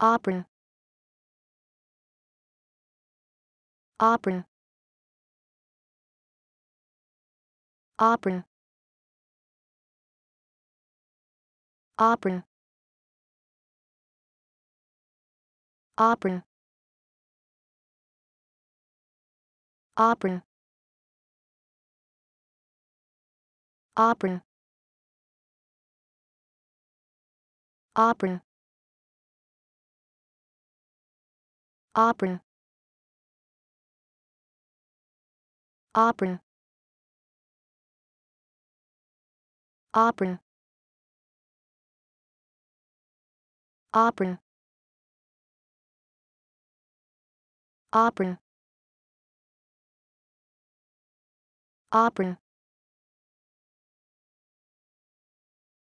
opera opera opera opera opera opera opera opera opera opera opera opera opera opera